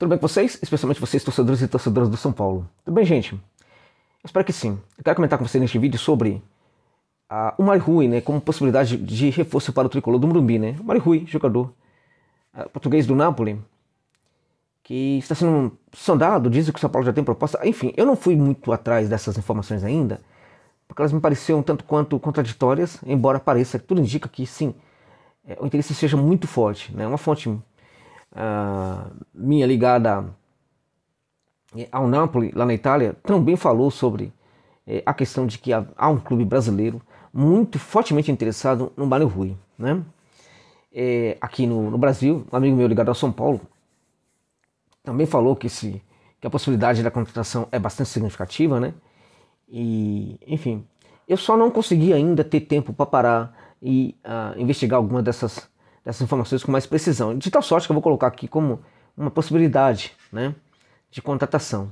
Tudo bem com vocês? Especialmente vocês, torcedores e torcedoras do São Paulo. Tudo bem, gente? Eu espero que sim. Eu quero comentar com vocês neste vídeo sobre a, ah, o Marui, né, como possibilidade de reforço para o tricolor do Murumbi, né? O Marui, jogador a, ah, português do Napoli, que está sendo sondado, dizem que o São Paulo já tem proposta. Enfim, eu não fui muito atrás dessas informações ainda, porque elas me pareceram tanto quanto contraditórias, embora pareça, que tudo indica que sim, é, o interesse seja muito forte, né? Uma fonte ah, minha ligada eh, ao Napoli, lá na Itália, também falou sobre eh, a questão de que há, um clube brasileiro muito fortemente interessado no Mário Rui. Né? Eh, aqui no, no, Brasil, um amigo meu ligado ao São Paulo também falou que, se, que a possibilidade da contratação é bastante significativa. Né? E, enfim, eu só não consegui ainda ter tempo para parar e uh, investigar alguma dessas essas informações com mais precisão. De tal sorte que eu vou colocar aqui como uma possibilidade né, de contratação.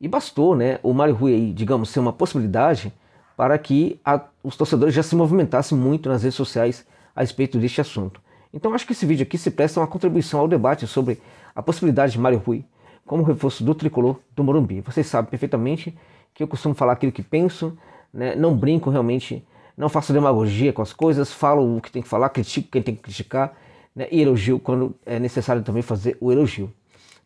E bastou né, o Mário Rui, aí, digamos, ser uma possibilidade para que a, os torcedores já se movimentassem muito nas redes sociais a respeito deste assunto. Então acho que esse vídeo aqui se presta uma contribuição ao debate sobre a possibilidade de Mário Rui como reforço do tricolor do Morumbi. Vocês sabem perfeitamente que eu costumo falar aquilo que penso, né, não brinco realmente não faço demagogia com as coisas, falo o que tem que falar, critico quem tem que criticar né, e elogio quando é necessário também fazer o elogio.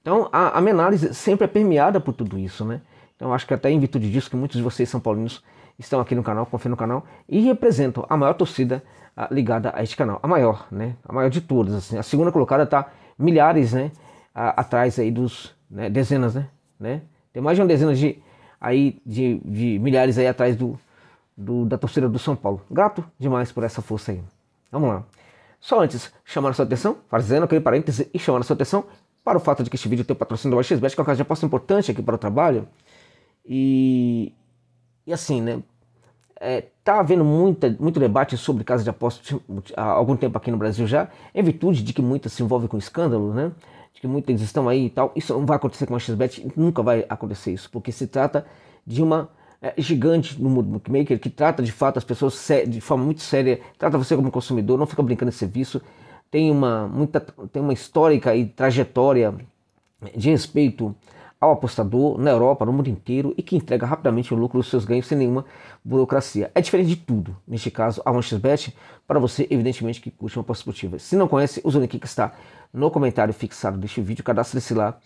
Então a, a minha análise sempre é permeada por tudo isso, né? Então acho que até em virtude disso que muitos de vocês são paulinos estão aqui no canal, confiam no canal e representam a maior torcida ligada a este canal, a maior, né? A maior de todas. Assim. A segunda colocada está milhares, né? A, atrás aí dos né? dezenas, né? né? Tem mais de uma dezena de aí de, de milhares aí atrás do do, da torcida do São Paulo. Grato demais por essa força aí. Vamos lá. Só antes, chamar a sua atenção, fazendo aquele parêntese e chamar a sua atenção para o fato de que este vídeo tem o patrocínio da XBet, que é uma casa de aposta importante aqui para o trabalho. E, e assim, né? É, tá havendo muita, muito debate sobre casa de aposta há algum tempo aqui no Brasil já, em virtude de que muitas se envolvem com escândalo, né? De que muitas estão aí e tal. Isso não vai acontecer com a XBet, nunca vai acontecer isso, porque se trata de uma é, gigante no mundo bookmaker que trata de fato as pessoas de forma muito séria, trata você como consumidor, não fica brincando de serviço, tem uma muita tem uma histórica e trajetória de respeito ao apostador na Europa, no mundo inteiro e que entrega rapidamente o lucro dos seus ganhos sem nenhuma burocracia. É diferente de tudo. Neste caso, a 1xBet, para você, evidentemente, que curte uma aposta esportiva. Se não conhece, usa o link que está no comentário fixado deste vídeo, cadastre-se lá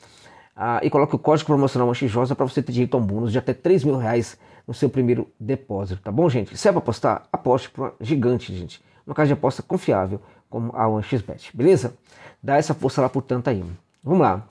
ah, e coloque o código promocional Manchijosa para você ter direito a um bônus de até 3 mil reais no seu primeiro depósito, tá bom, gente? Se é para apostar, aposte para uma gigante, gente. Uma casa de aposta confiável como a OneXBet, beleza? Dá essa força lá, portanto, aí. Vamos lá.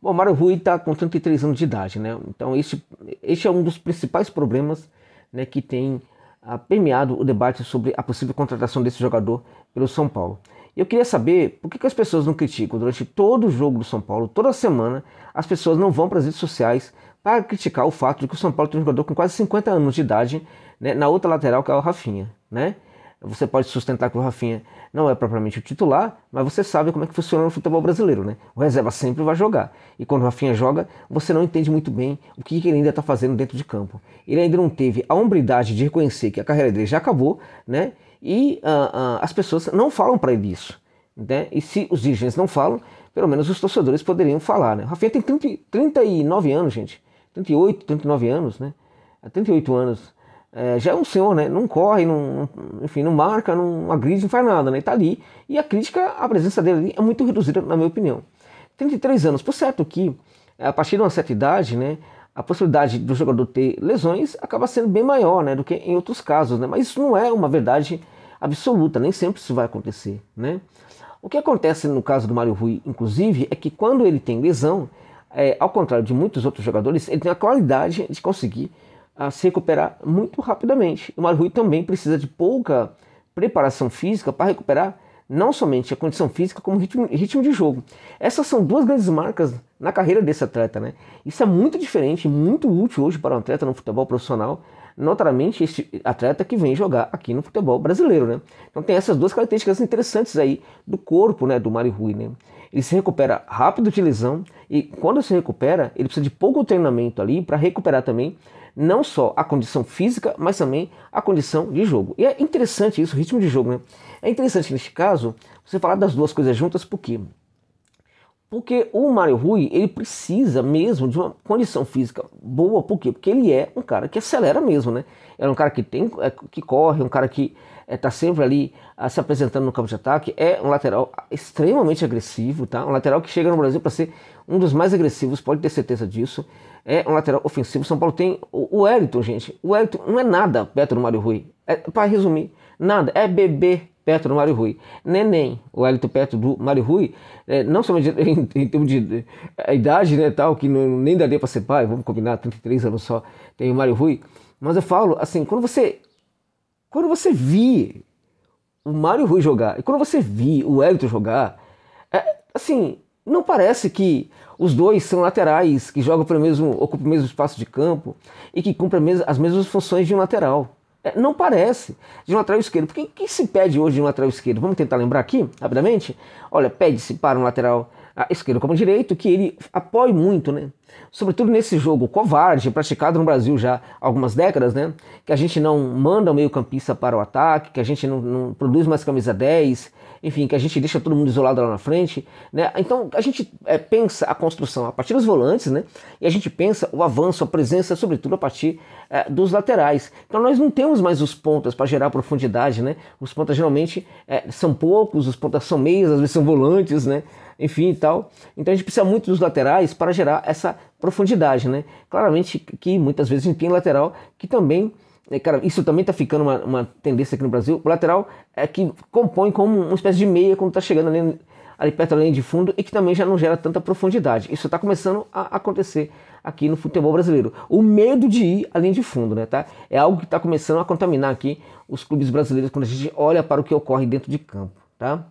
Bom, Mário Rui está com 33 anos de idade, né? Então, este, este é um dos principais problemas né, que tem ah, permeado o debate sobre a possível contratação desse jogador pelo São Paulo. Eu queria saber por que, que as pessoas não criticam durante todo o jogo do São Paulo, toda semana, as pessoas não vão para as redes sociais para criticar o fato de que o São Paulo tem um jogador com quase 50 anos de idade né, na outra lateral que é o Rafinha, né? Você pode sustentar que o Rafinha não é propriamente o titular, mas você sabe como é que funciona no futebol brasileiro, né? O reserva sempre vai jogar. E quando o Rafinha joga, você não entende muito bem o que ele ainda está fazendo dentro de campo. Ele ainda não teve a hombridade de reconhecer que a carreira dele já acabou, né? E uh, uh, as pessoas não falam para ele isso. Né? E se os dirigentes não falam, pelo menos os torcedores poderiam falar. Né? O Rafinha tem 30, 39 anos, gente. 38, 39 anos, né? 38 anos. É, já é um senhor, né? Não corre, não, enfim, não marca, não agride, não faz nada, né? Está tá ali. E a crítica, a presença dele ali é muito reduzida, na minha opinião. 33 anos. Por certo que, a partir de uma certa idade, né? a possibilidade do jogador ter lesões acaba sendo bem maior né, do que em outros casos. Né? Mas isso não é uma verdade absoluta, nem sempre isso vai acontecer. Né? O que acontece no caso do Mário Rui, inclusive, é que quando ele tem lesão, é, ao contrário de muitos outros jogadores, ele tem a qualidade de conseguir a, ah, se recuperar muito rapidamente. O Mário Rui também precisa de pouca preparação física para recuperar não somente a condição física, como ritmo, ritmo de jogo. Essas são duas grandes marcas na carreira desse atleta, né? Isso é muito diferente, muito útil hoje para um atleta no futebol profissional, notadamente este atleta que vem jogar aqui no futebol brasileiro, né? Então tem essas duas características interessantes aí do corpo, né, do Mário Rui, né? Ele se recupera rápido de lesão e quando se recupera, ele precisa de pouco treinamento ali para recuperar também não só a condição física, mas também a condição de jogo. E é interessante isso, o ritmo de jogo, né? É interessante neste caso você falar das duas coisas juntas, porque porque o Mário Rui, ele precisa mesmo de uma condição física boa, por quê? Porque ele é um cara que acelera mesmo, né? É um cara que tem, é, que corre, um cara que está é, tá sempre ali a, ah, se apresentando no campo de ataque, é um lateral extremamente agressivo, tá? Um lateral que chega no Brasil para ser um dos mais agressivos, pode ter certeza disso. É um lateral ofensivo. São Paulo tem o Wellington, gente. O Wellington não é nada perto do Mário Rui. É, para resumir, nada. É bebê perto do Mário Rui. Neném, o Hélito perto do Mário Rui, é, não somente em, em termos de, de idade, né, tal, que não, nem daria para ser pai, vamos combinar, 33 anos só tem o Mário Rui, mas eu falo assim, quando você quando você via o Mário Rui jogar e quando você via o Hélito jogar, é, assim, não parece que os dois são laterais, que jogam pelo mesmo, ocupam o mesmo espaço de campo e que cumprem as mesmas funções de um lateral. É, não parece de um lateral esquerdo. Porque o que se pede hoje de um lateral esquerdo? Vamos tentar lembrar aqui, rapidamente. Olha, pede-se para um lateral a esquerda como direito, que ele apoia muito, né? Sobretudo nesse jogo covarde, praticado no Brasil já há algumas décadas, né? Que a gente não manda o meio-campista para o ataque, que a gente não, não, produz mais camisa 10, enfim, que a gente deixa todo mundo isolado lá na frente, né? Então a gente é, pensa a construção a partir dos volantes, né? E a gente pensa o avanço, a presença, sobretudo a partir é, dos laterais. Então nós não temos mais os pontas para gerar profundidade, né? Os pontas geralmente é, são poucos, os pontas são meias, às vezes são volantes, né? enfim e tal. Então a gente precisa muito dos laterais para gerar essa profundidade, né? Claramente que muitas vezes em pin lateral que também é cara, isso também está ficando uma, uma, tendência aqui no Brasil. O lateral é que compõe como uma espécie de meia quando está chegando ali, ali, perto da linha de fundo e que também já não gera tanta profundidade. Isso está começando a acontecer aqui no futebol brasileiro. O medo de ir além de fundo, né, tá? É algo que está começando a contaminar aqui os clubes brasileiros quando a gente olha para o que ocorre dentro de campo, tá?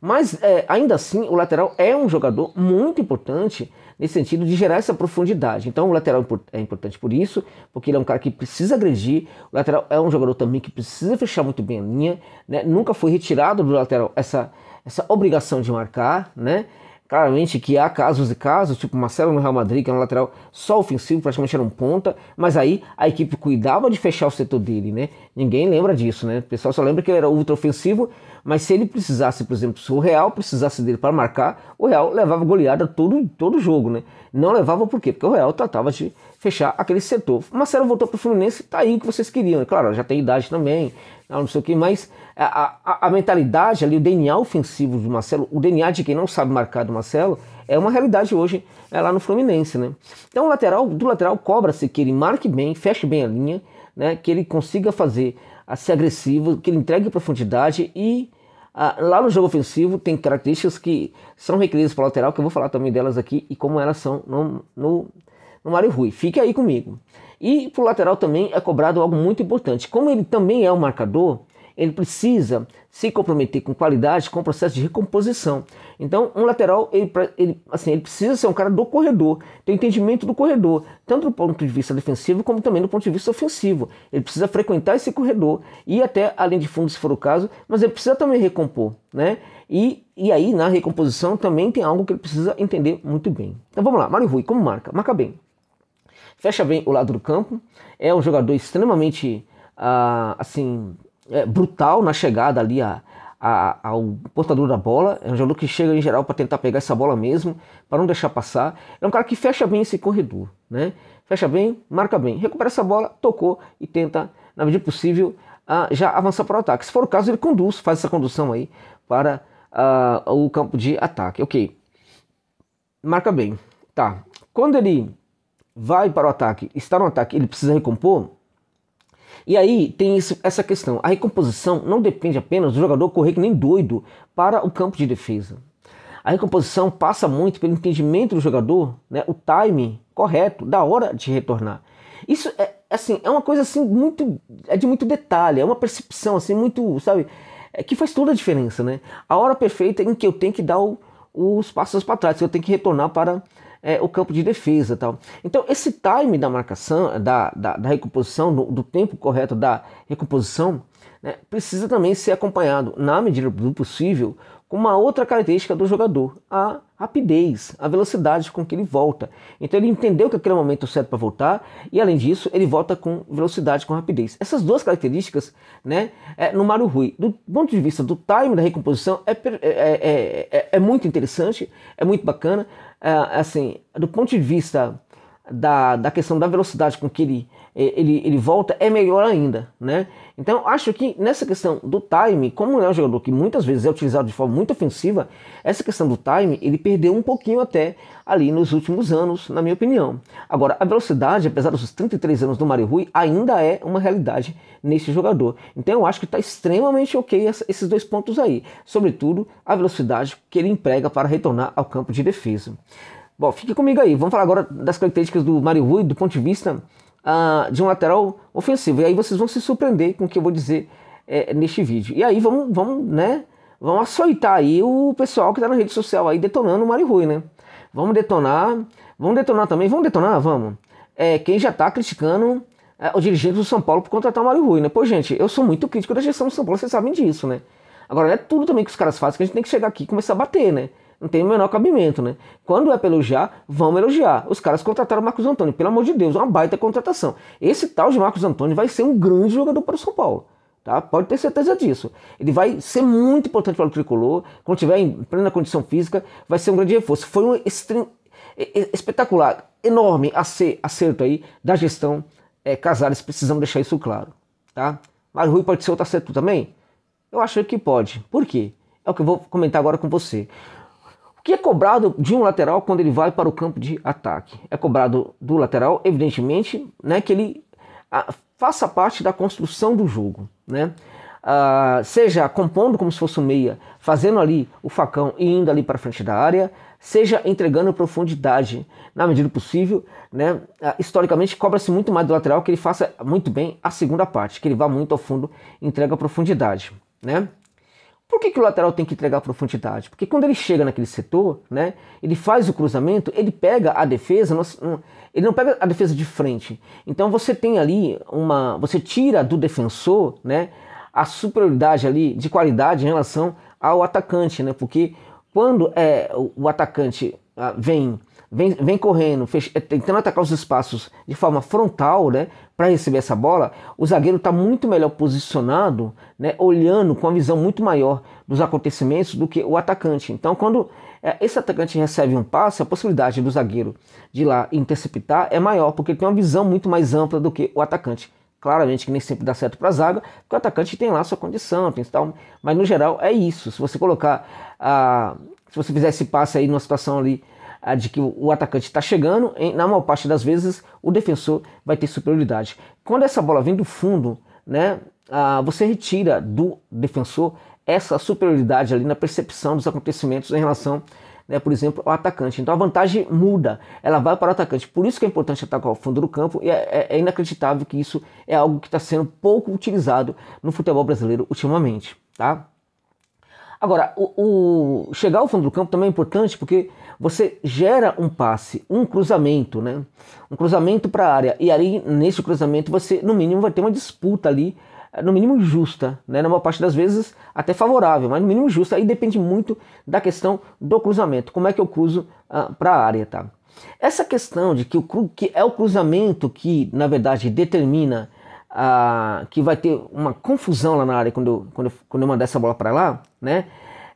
Mas é, ainda assim, o lateral é um jogador muito importante nesse sentido de gerar essa profundidade. Então, o lateral é, é importante por isso, porque ele é um cara que precisa agredir. O lateral é um jogador também que precisa fechar muito bem a linha. Né? Nunca foi retirado do lateral essa, essa obrigação de marcar, né? Claramente que há casos e casos, tipo Marcelo no Real Madrid, que é um lateral só ofensivo, praticamente era um ponta, mas aí a equipe cuidava de fechar o setor dele, né? Ninguém lembra disso, né? O pessoal só lembra que ele era ultra ofensivo, mas se ele precisasse, por exemplo, se o Real precisasse dele para marcar, o Real levava goleada todo todo jogo, né? Não levava por quê? Porque o Real tratava de fechar aquele setor. O Marcelo voltou para o Fluminense, tá aí o que vocês queriam. Né? Claro, já tem idade também, não sei o que, mas a, a, a, mentalidade ali, o DNA ofensivo do Marcelo, o DNA de quem não sabe marcar do Marcelo, é uma realidade hoje é lá no Fluminense, né? Então, lateral, do lateral cobra-se que ele marque bem, feche bem a linha, né? Que ele consiga fazer a ser agressivo, que ele entregue profundidade e a, ah, lá no jogo ofensivo tem características que são requeridas para lateral, que eu vou falar também delas aqui e como elas são no, no, no Mário Rui. Fique aí comigo. E para o lateral também é cobrado algo muito importante. Como ele também é um marcador, ele precisa se comprometer com qualidade, com o processo de recomposição. Então, um lateral, ele, ele, assim, ele precisa ser um cara do corredor, ter entendimento do corredor, tanto do ponto de vista defensivo como também do ponto de vista ofensivo. Ele precisa frequentar esse corredor, e até além de fundo, se for o caso, mas ele precisa também recompor, né? E, e aí, na recomposição, também tem algo que ele precisa entender muito bem. Então, vamos lá. Mário Rui, como marca? Marca bem fecha bem o lado do campo, é um jogador extremamente ah, assim é, brutal na chegada ali a, a, ao portador da bola. É um jogador que chega em geral para tentar pegar essa bola mesmo, para não deixar passar. É um cara que fecha bem esse corredor, né? Fecha bem, marca bem, recupera essa bola, tocou e tenta, na medida possível, já avançar para o ataque. Se for o caso, ele conduz, faz essa condução aí para o campo de ataque. Ok. Marca bem. Tá. Quando ele vai para o ataque, está no ataque, ele precisa recompor, e aí tem isso, essa questão: a recomposição não depende apenas do jogador correr que nem doido para o campo de defesa. A recomposição passa muito pelo entendimento do jogador, né, o timing correto da hora de retornar. Isso é assim, é uma coisa assim muito é de muito detalhe, é uma percepção assim muito, sabe, é que faz toda a diferença, né? A hora perfeita em que eu tenho que dar o, os passos para trás, que eu tenho que retornar para é, o campo de defesa. Tal. Então, esse time da marcação, da, da, da recomposição, do, do, tempo correto da recomposição, né, precisa também ser acompanhado, na medida do possível, com uma outra característica do jogador, a rapidez, a velocidade com que ele volta. Então ele entendeu que aquele é momento certo para voltar e além disso ele volta com velocidade, com rapidez. Essas duas características, né, é, no Maru Rui, do ponto de vista do time da recomposição é, é é, é, é, é muito interessante, é muito bacana, ah, assim, do ponto de vista da, da questão da velocidade com que ele, eh, ele, ele volta é melhor ainda, né? Então acho que nessa questão do time, como é um jogador que muitas vezes é utilizado de forma muito ofensiva, essa questão do time ele perdeu um pouquinho até ali nos últimos anos, na minha opinião. Agora, a velocidade, apesar dos 33 anos do Mario Rui, ainda é uma realidade nesse jogador. Então eu acho que está extremamente ok esses dois pontos aí, sobretudo a velocidade que ele emprega para retornar ao campo de defesa. Bom, fique comigo aí. Vamos falar agora das características do Rui do ponto de vista uh, de um lateral ofensivo. E aí vocês vão se surpreender com o que eu vou dizer é, neste vídeo. E aí vamos, vamos, né? Vamos açoitar aí o pessoal que está na rede social aí detonando o Rui, né? Vamos detonar. Vamos detonar também. Vamos detonar? Vamos. É, quem já está criticando é, o dirigente do São Paulo por contratar o Mário Rui, né? Pô, gente, eu sou muito crítico da gestão do São Paulo, vocês sabem disso, né? Agora, é tudo também que os caras fazem que a gente tem que chegar aqui e começar a bater, né? Não tem o menor cabimento, né? Quando é para elogiar, vamos elogiar. Os caras contrataram o Marcos Antônio, pelo amor de Deus, uma baita contratação. Esse tal de Marcos Antônio vai ser um grande jogador para o São Paulo. Tá? Pode ter certeza disso. Ele vai ser muito importante para o tricolor. Quando tiver em plena condição física, vai ser um grande reforço. Foi um extrem... espetacular, enorme acerto aí da gestão é, Casares. Precisamos deixar isso claro. Tá? Mas Rui pode ser outro acerto também? Eu acho que pode. Por quê? É o que eu vou comentar agora com você. O que é cobrado de um lateral quando ele vai para o campo de ataque? É cobrado do lateral, evidentemente, né, que ele ah, faça parte da construção do jogo, né? Ah, seja compondo como se fosse um meia, fazendo ali o facão e indo ali para frente da área, seja entregando profundidade na medida possível, né? Ah, historicamente cobra-se muito mais do lateral que ele faça muito bem a segunda parte, que ele vá muito ao fundo, entrega profundidade, né? Por que, que o lateral tem que entregar profundidade? Porque quando ele chega naquele setor, né, ele faz o cruzamento, ele pega a defesa, ele não pega a defesa de frente. Então você tem ali uma. Você tira do defensor né, a superioridade ali de qualidade em relação ao atacante, né? Porque quando é, o atacante ah, vem vem, vem correndo, fecha, eh, tentando atacar os espaços de forma frontal, né, para receber essa bola, o zagueiro está muito melhor posicionado, né, olhando com a visão muito maior dos acontecimentos do que o atacante. Então, quando eh, esse atacante recebe um passe, a possibilidade do zagueiro de ir lá interceptar é maior, porque ele tem uma visão muito mais ampla do que o atacante. Claramente que nem sempre dá certo para a zaga, porque o atacante tem lá sua condição, tem tal, mas no geral é isso. Se você colocar, a, se você fizer esse passe aí numa situação ali de que o atacante está chegando, na maior parte das vezes o defensor vai ter superioridade. Quando essa bola vem do fundo, né, você retira do defensor essa superioridade ali na percepção dos acontecimentos em relação, né, por exemplo, ao atacante. Então a vantagem muda, ela vai para o atacante. Por isso que é importante atacar o fundo do campo e é, é, é inacreditável que isso é algo que está sendo pouco utilizado no futebol brasileiro ultimamente, tá? Agora, o, o, chegar ao fundo do campo também é importante porque você gera um passe, um cruzamento, né? Um cruzamento para a área. E aí, nesse cruzamento, você, no mínimo, vai ter uma disputa ali, eh, no mínimo justa, né? Na maior parte das vezes, até favorável, mas no mínimo justa. Aí depende muito da questão do cruzamento. Como é que eu cruzo ah, para a área, tá? Essa questão de que, o, que é o cruzamento que, na verdade, determina ah, que vai ter uma confusão lá na área quando eu, quando eu, quando eu mandar essa bola para lá, né?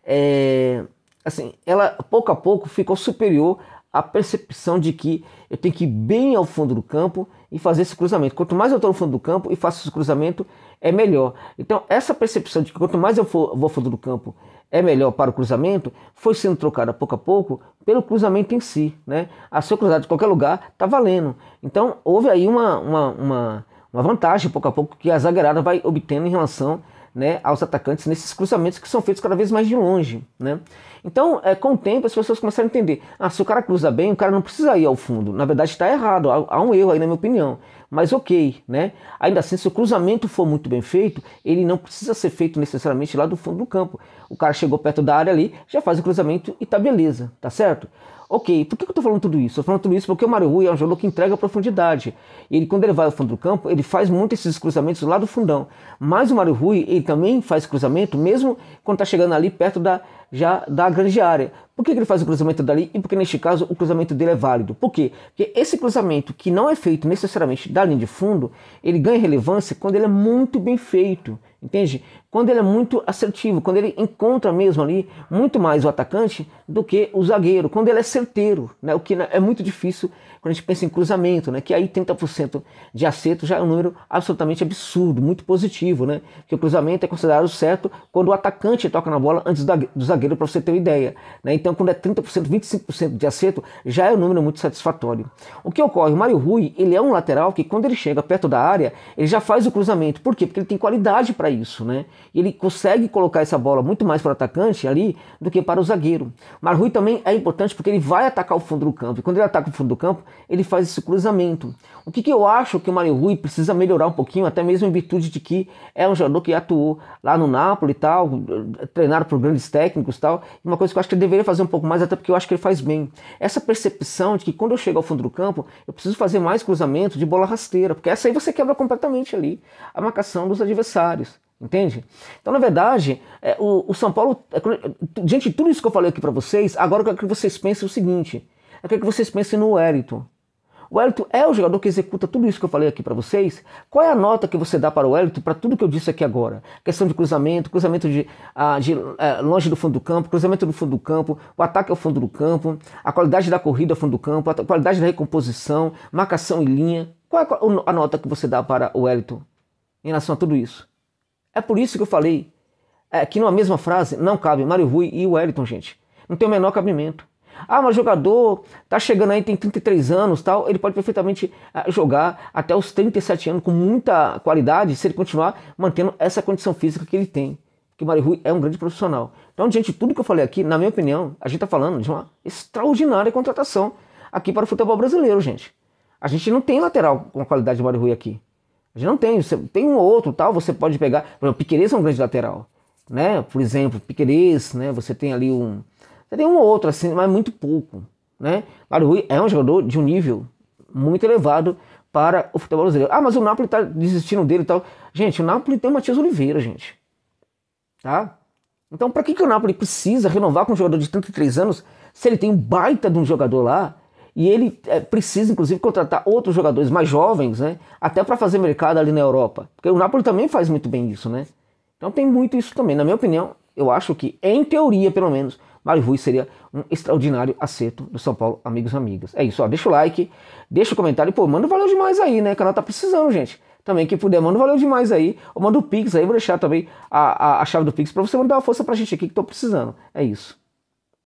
É, assim, ela pouco a pouco ficou superior à percepção de que eu tenho que ir bem ao fundo do campo e fazer esse cruzamento. Quanto mais eu estou no fundo do campo e faço esse cruzamento, é melhor. Então, essa percepção de que quanto mais eu for, vou ao fundo do campo, é melhor para o cruzamento, foi sendo trocada pouco a pouco pelo cruzamento em si. Né? A sua cruzada de qualquer lugar está valendo. Então, houve aí uma, uma, uma, uma vantagem pouco a pouco que a zagueirada vai obtendo em relação né, aos atacantes nesses cruzamentos que são feitos cada vez mais de longe. Né? Então, é, com o tempo, as pessoas começaram a entender: ah, se o cara cruza bem, o cara não precisa ir ao fundo. Na verdade, está errado, há, há, um erro aí, na minha opinião mas ok, né? Ainda assim, se o cruzamento for muito bem feito, ele não precisa ser feito necessariamente lá do fundo do campo. O cara chegou perto da área ali, já faz o cruzamento e tá beleza, tá certo? Ok, por que eu tô falando tudo isso? Eu tô falando tudo isso porque o Mario Rui é um jogador que entrega profundidade. Ele, quando ele vai ao fundo do campo, ele faz muito esses cruzamentos lá do fundão. Mas o Mario Rui, ele também faz cruzamento, mesmo quando tá chegando ali perto da, já da grande área. Por que, ele faz o cruzamento dali e porque neste caso o cruzamento dele é válido? Por quê? Porque esse cruzamento que não é feito necessariamente da linha de fundo, ele ganha relevância quando ele é muito bem feito. Entende? Quando ele é muito assertivo, quando ele encontra mesmo ali muito mais o atacante do que o zagueiro, quando ele é certeiro, né? o que é muito difícil quando a gente pensa em cruzamento, né? que aí 30% de acerto já é um número absolutamente absurdo, muito positivo, né? que o cruzamento é considerado certo quando o atacante toca na bola antes do zagueiro, para você ter uma ideia. Né? Então, quando é 30%, 25% de acerto, já é um número muito satisfatório. O que ocorre? O Mário Rui ele é um lateral que, quando ele chega perto da área, ele já faz o cruzamento. Por quê? Porque ele tem qualidade para isso, né? Ele consegue colocar essa bola muito mais para o atacante ali do que para o zagueiro. Rui também é importante porque ele vai atacar o fundo do campo. E quando ele ataca o fundo do campo, ele faz esse cruzamento. O que, que eu acho que o Rui precisa melhorar um pouquinho, até mesmo em virtude de que é um jogador que atuou lá no Napoli e tal, treinado por grandes técnicos e tal. Uma coisa que eu acho que ele deveria fazer um pouco mais, até porque eu acho que ele faz bem. Essa percepção de que quando eu chego ao fundo do campo, eu preciso fazer mais cruzamento de bola rasteira, porque essa aí você quebra completamente ali a marcação dos adversários. Entende? Então, na verdade, é, o, o, São Paulo. É, gente, tudo isso que eu falei aqui para vocês, agora eu quero que vocês pensem o seguinte: eu quero que vocês pensem no Wellington. O Wellington é o jogador que executa tudo isso que eu falei aqui para vocês. Qual é a nota que você dá para o Wellington para tudo que eu disse aqui agora? Questão de cruzamento, cruzamento de, ah, de é, longe do fundo do campo, cruzamento do fundo do campo, o ataque ao fundo do campo, a qualidade da corrida ao fundo do campo, a qualidade da recomposição, marcação em linha. Qual é a nota que você dá para o Wellington em relação a tudo isso? É por isso que eu falei é, que numa mesma frase não cabe Mário Rui e Wellington, gente. Não tem o menor cabimento. Ah, mas jogador tá chegando aí, tem 33 anos tal, ele pode perfeitamente é, jogar até os 37 anos com muita qualidade se ele continuar mantendo essa condição física que ele tem. Que o Mário Rui é um grande profissional. Então, gente, tudo que eu falei aqui, na minha opinião, a gente tá falando de uma extraordinária contratação aqui para o futebol brasileiro, gente. A gente não tem lateral com a qualidade do Mário Rui aqui. A gente não tem, você, tem um ou outro tal, você pode pegar. Por exemplo, o Piqueires é um grande lateral, né? Por exemplo, Piqueires, né? Você tem ali um. Você tem um ou outro, assim, mas muito pouco, né? Mário Rui é um jogador de um nível muito elevado para o futebol brasileiro. Ah, mas o Napoli tá desistindo dele e tal. Gente, o Napoli tem o Matias Oliveira, gente. Tá? Então, para que, que o Napoli precisa renovar com um jogador de 33 anos se ele tem um baita de um jogador lá e ele é, precisa, inclusive, contratar outros jogadores mais jovens, né? Até para fazer mercado ali na Europa. Porque o Napoli também faz muito bem isso, né? Então tem muito isso também. Na minha opinião, eu acho que, em teoria, pelo menos, Mário Rui seria um extraordinário acerto do São Paulo, amigos e amigas. É isso, ó. Deixa o like, deixa o comentário. Pô, manda valeu demais aí, né? O canal tá precisando, gente. Também, quem puder, manda valeu demais aí. Ou manda o Pix aí, vou deixar também a, a, a chave do Pix para você mandar uma força pra gente aqui que tô precisando. É isso.